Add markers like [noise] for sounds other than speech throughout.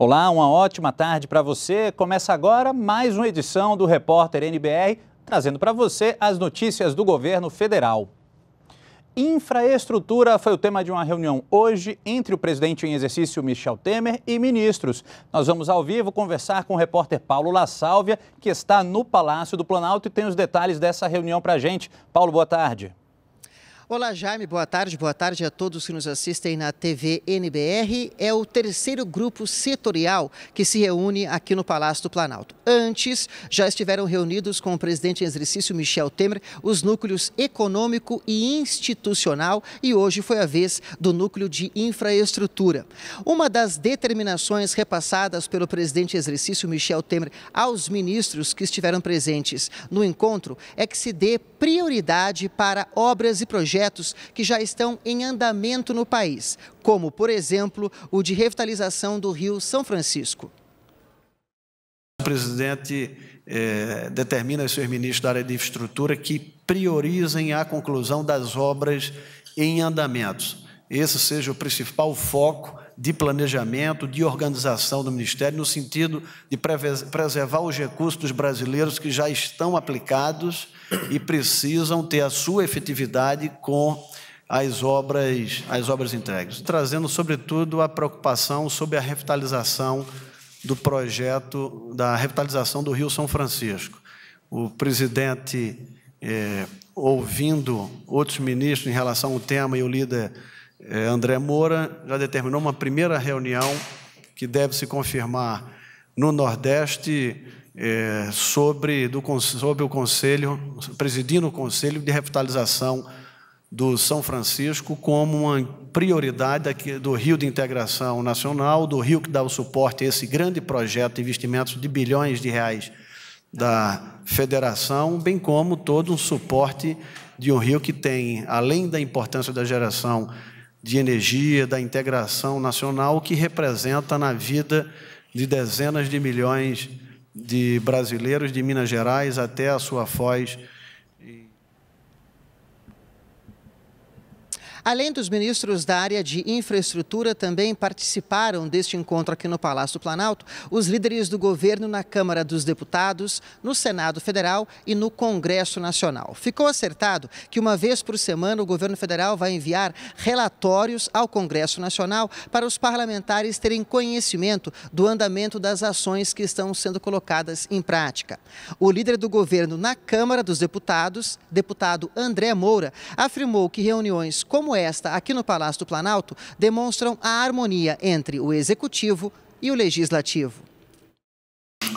Olá, uma ótima tarde para você. Começa agora mais uma edição do Repórter NBR, trazendo para você as notícias do governo federal. Infraestrutura foi o tema de uma reunião hoje entre o presidente em exercício Michel Temer e ministros. Nós vamos ao vivo conversar com o repórter Paulo La Sálvia, que está no Palácio do Planalto e tem os detalhes dessa reunião para a gente. Paulo, boa tarde. Olá, Jaime, boa tarde. Boa tarde a todos que nos assistem na TV NBR. É o terceiro grupo setorial que se reúne aqui no Palácio do Planalto. Antes, já estiveram reunidos com o presidente em exercício Michel Temer os núcleos econômico e institucional e hoje foi a vez do núcleo de infraestrutura. Uma das determinações repassadas pelo presidente em exercício Michel Temer aos ministros que estiveram presentes no encontro é que se dê prioridade para obras e projetos projetos que já estão em andamento no país, como, por exemplo, o de revitalização do Rio São Francisco. O presidente eh, determina aos seus ministros da área de infraestrutura que priorizem a conclusão das obras em andamento. Esse seja o principal foco de planejamento, de organização do Ministério, no sentido de preservar os recursos dos brasileiros que já estão aplicados e precisam ter a sua efetividade com as obras, as obras entregues. Trazendo, sobretudo, a preocupação sobre a revitalização do projeto da revitalização do Rio São Francisco. O presidente, é, ouvindo outros ministros em relação ao tema e o líder é, André Moura já determinou uma primeira reunião que deve se confirmar no Nordeste é, sobre, do, sobre o Conselho, presidindo o Conselho de Revitalização do São Francisco como uma prioridade do Rio de Integração Nacional, do Rio que dá o suporte a esse grande projeto de investimentos de bilhões de reais da federação, bem como todo um suporte de um rio que tem, além da importância da geração de energia, da integração nacional, que representa na vida de dezenas de milhões de brasileiros de Minas Gerais até a sua foz Além dos ministros da área de infraestrutura, também participaram deste encontro aqui no Palácio do Planalto os líderes do governo na Câmara dos Deputados, no Senado Federal e no Congresso Nacional. Ficou acertado que uma vez por semana o governo federal vai enviar relatórios ao Congresso Nacional para os parlamentares terem conhecimento do andamento das ações que estão sendo colocadas em prática. O líder do governo na Câmara dos Deputados, deputado André Moura, afirmou que reuniões como esta aqui no Palácio do Planalto demonstram a harmonia entre o executivo e o legislativo.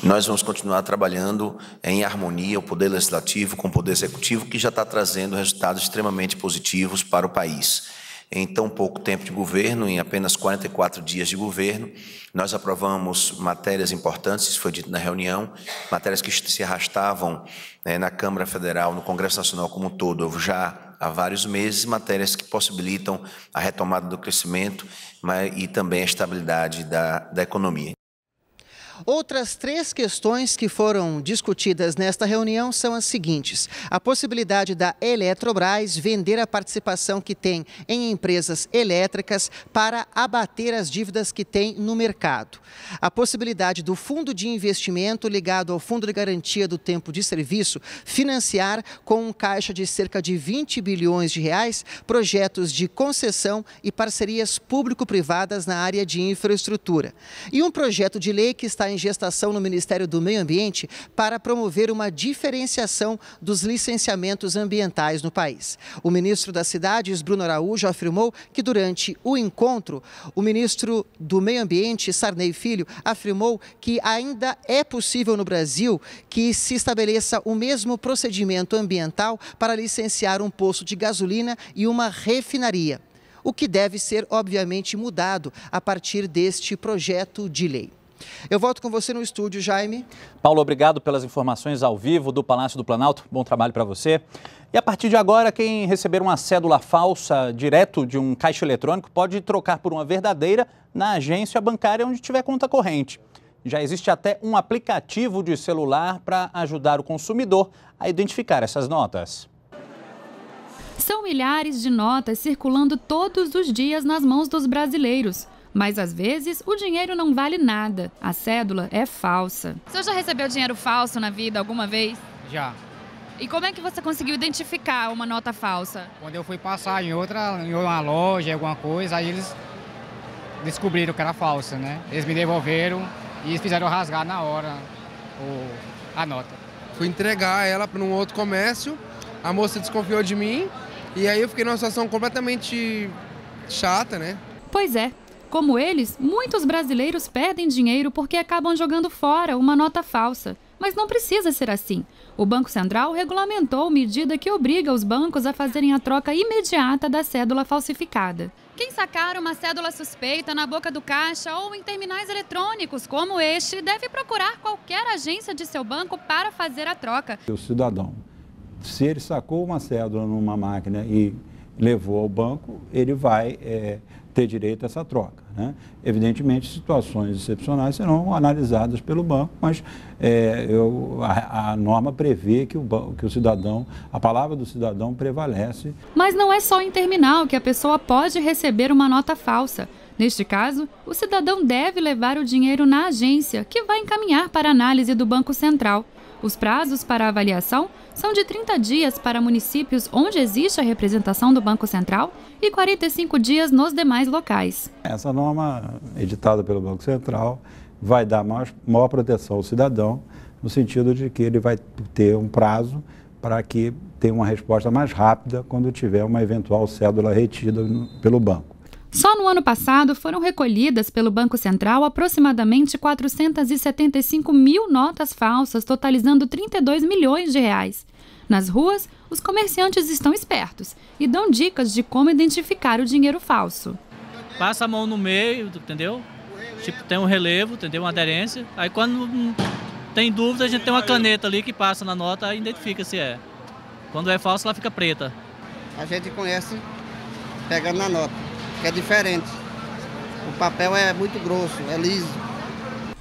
Nós vamos continuar trabalhando em harmonia o poder legislativo com o poder executivo, que já está trazendo resultados extremamente positivos para o país. Em tão pouco tempo de governo, em apenas 44 dias de governo, nós aprovamos matérias importantes, isso foi dito na reunião, matérias que se arrastavam né, na Câmara Federal, no Congresso Nacional como um todo. Eu já há vários meses, matérias que possibilitam a retomada do crescimento mas, e também a estabilidade da, da economia. Outras três questões que foram discutidas nesta reunião são as seguintes: a possibilidade da Eletrobras vender a participação que tem em empresas elétricas para abater as dívidas que tem no mercado, a possibilidade do fundo de investimento ligado ao fundo de garantia do tempo de serviço financiar com um caixa de cerca de 20 bilhões de reais projetos de concessão e parcerias público-privadas na área de infraestrutura, e um projeto de lei que está em gestação no Ministério do Meio Ambiente para promover uma diferenciação dos licenciamentos ambientais no país. O ministro das Cidades, Bruno Araújo, afirmou que durante o encontro, o ministro do Meio Ambiente, Sarney Filho, afirmou que ainda é possível no Brasil que se estabeleça o mesmo procedimento ambiental para licenciar um poço de gasolina e uma refinaria o que deve ser, obviamente, mudado a partir deste projeto de lei. Eu volto com você no estúdio, Jaime. Paulo, obrigado pelas informações ao vivo do Palácio do Planalto. Bom trabalho para você. E a partir de agora, quem receber uma cédula falsa direto de um caixa eletrônico pode trocar por uma verdadeira na agência bancária onde tiver conta corrente. Já existe até um aplicativo de celular para ajudar o consumidor a identificar essas notas. São milhares de notas circulando todos os dias nas mãos dos brasileiros. Mas às vezes o dinheiro não vale nada, a cédula é falsa. Você já recebeu dinheiro falso na vida alguma vez? Já. E como é que você conseguiu identificar uma nota falsa? Quando eu fui passar em outra, em uma loja, alguma coisa, aí eles descobriram que era falsa, né? Eles me devolveram e fizeram rasgar na hora a nota. Fui entregar ela para um outro comércio, a moça desconfiou de mim e aí eu fiquei numa situação completamente chata, né? Pois é, como eles, muitos brasileiros perdem dinheiro porque acabam jogando fora uma nota falsa. Mas não precisa ser assim. O Banco Central regulamentou medida que obriga os bancos a fazerem a troca imediata da cédula falsificada. Quem sacar uma cédula suspeita na boca do caixa ou em terminais eletrônicos como este deve procurar qualquer agência de seu banco para fazer a troca. O cidadão, se ele sacou uma cédula numa máquina e levou ao banco, ele vai é, ter direito a essa troca. Né? Evidentemente, situações excepcionais serão analisadas pelo banco, mas é, eu, a, a, norma prevê que o, que o cidadão, a palavra do cidadão prevalece. Mas não é só em terminal que a pessoa pode receber uma nota falsa. Neste caso, o cidadão deve levar o dinheiro na agência, que vai encaminhar para análise do Banco Central. Os prazos para avaliação são de 30 dias para municípios onde existe a representação do Banco Central e 45 dias nos demais locais. Essa norma editada pelo Banco Central vai dar maior, maior proteção ao cidadão, no sentido de que ele vai ter um prazo para que tenha uma resposta mais rápida quando tiver uma eventual cédula retida pelo banco. Só no ano passado foram recolhidas pelo Banco Central aproximadamente 475 mil notas falsas, totalizando 32 milhões de reais. Nas ruas, os comerciantes estão espertos e dão dicas de como identificar o dinheiro falso. Passa a mão no meio, entendeu? Tipo, tem um relevo, entendeu? Uma aderência. Aí quando tem dúvida, a gente tem uma caneta ali que passa na nota e identifica se é. Quando é falso, ela fica preta. A gente conhece pegando na nota que é diferente. O papel é muito grosso, é liso.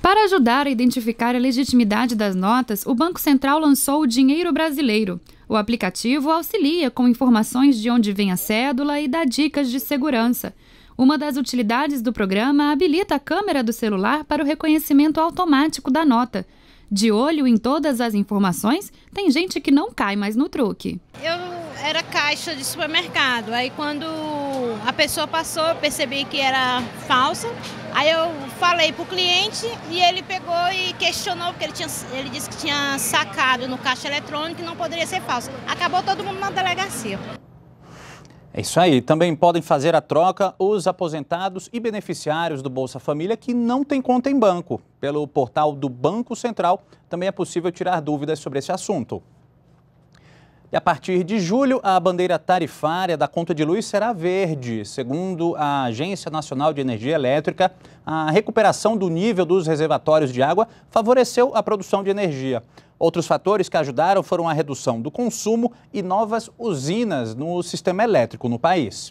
Para ajudar a identificar a legitimidade das notas, o Banco Central lançou o Dinheiro Brasileiro. O aplicativo auxilia com informações de onde vem a cédula e dá dicas de segurança. Uma das utilidades do programa habilita a câmera do celular para o reconhecimento automático da nota, de olho em todas as informações, tem gente que não cai mais no truque. Eu era caixa de supermercado, aí quando a pessoa passou, eu percebi que era falsa. Aí eu falei pro cliente e ele pegou e questionou, porque ele, tinha, ele disse que tinha sacado no caixa eletrônico e não poderia ser falso. Acabou todo mundo na delegacia. É isso aí. Também podem fazer a troca os aposentados e beneficiários do Bolsa Família que não têm conta em banco. Pelo portal do Banco Central também é possível tirar dúvidas sobre esse assunto. E a partir de julho, a bandeira tarifária da conta de luz será verde. Segundo a Agência Nacional de Energia Elétrica, a recuperação do nível dos reservatórios de água favoreceu a produção de energia. Outros fatores que ajudaram foram a redução do consumo e novas usinas no sistema elétrico no país.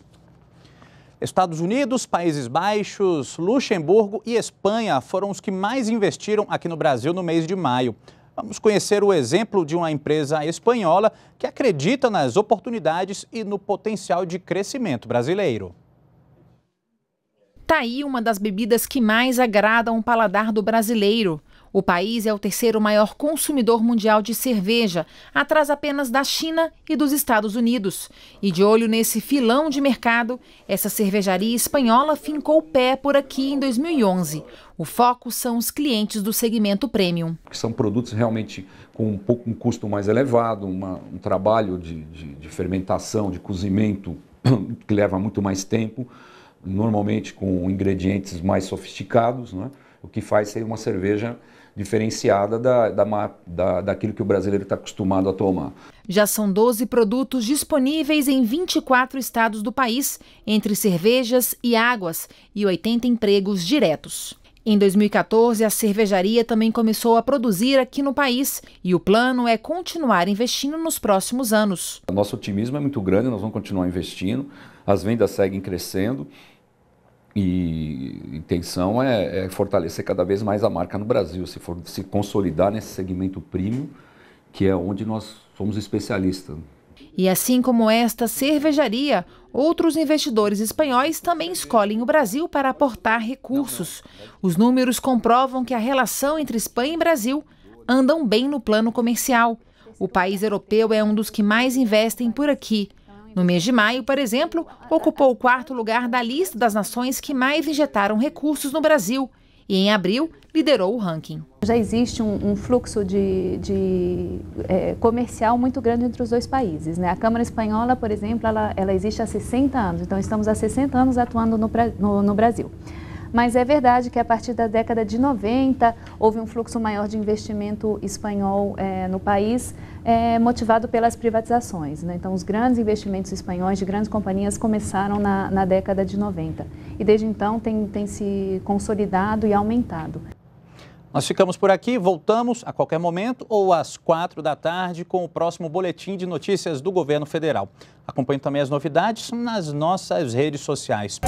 Estados Unidos, Países Baixos, Luxemburgo e Espanha foram os que mais investiram aqui no Brasil no mês de maio. Vamos conhecer o exemplo de uma empresa espanhola que acredita nas oportunidades e no potencial de crescimento brasileiro. Tá aí uma das bebidas que mais agradam o paladar do brasileiro. O país é o terceiro maior consumidor mundial de cerveja, atrás apenas da China e dos Estados Unidos. E de olho nesse filão de mercado, essa cervejaria espanhola fincou o pé por aqui em 2011. O foco são os clientes do segmento premium. São produtos realmente com um, pouco, um custo mais elevado, uma, um trabalho de, de, de fermentação, de cozimento [clears throat] que leva muito mais tempo, normalmente com ingredientes mais sofisticados, né? o que faz ser uma cerveja diferenciada da, da, da, daquilo que o brasileiro está acostumado a tomar. Já são 12 produtos disponíveis em 24 estados do país, entre cervejas e águas, e 80 empregos diretos. Em 2014, a cervejaria também começou a produzir aqui no país e o plano é continuar investindo nos próximos anos. Nosso otimismo é muito grande, nós vamos continuar investindo, as vendas seguem crescendo e intenção é, é, fortalecer cada vez mais a marca no Brasil, se, for, se consolidar nesse segmento premium, que é onde nós somos especialistas. E assim como esta cervejaria, outros investidores espanhóis também escolhem o Brasil para aportar recursos. Os números comprovam que a relação entre Espanha e Brasil andam bem no plano comercial. O país europeu é um dos que mais investem por aqui. No mês de maio, por exemplo, ocupou o quarto lugar da lista das nações que mais injetaram recursos no Brasil e, em abril, liderou o ranking. Já existe um, um fluxo de, de é, comercial muito grande entre os dois países. Né? A Câmara Espanhola, por exemplo, ela, ela, existe há 60 anos, então estamos há 60 anos atuando no, no, no Brasil mas é verdade que a partir da década de 90 houve um fluxo maior de investimento espanhol é, no país, é, motivado pelas privatizações. Né? Então, os grandes investimentos espanhóis de grandes companhias começaram na, na década de 90 e desde então tem, tem se consolidado e aumentado. Nós ficamos por aqui, voltamos a qualquer momento ou às quatro da tarde com o próximo boletim de notícias do governo federal. Acompanhe também as novidades nas nossas redes sociais.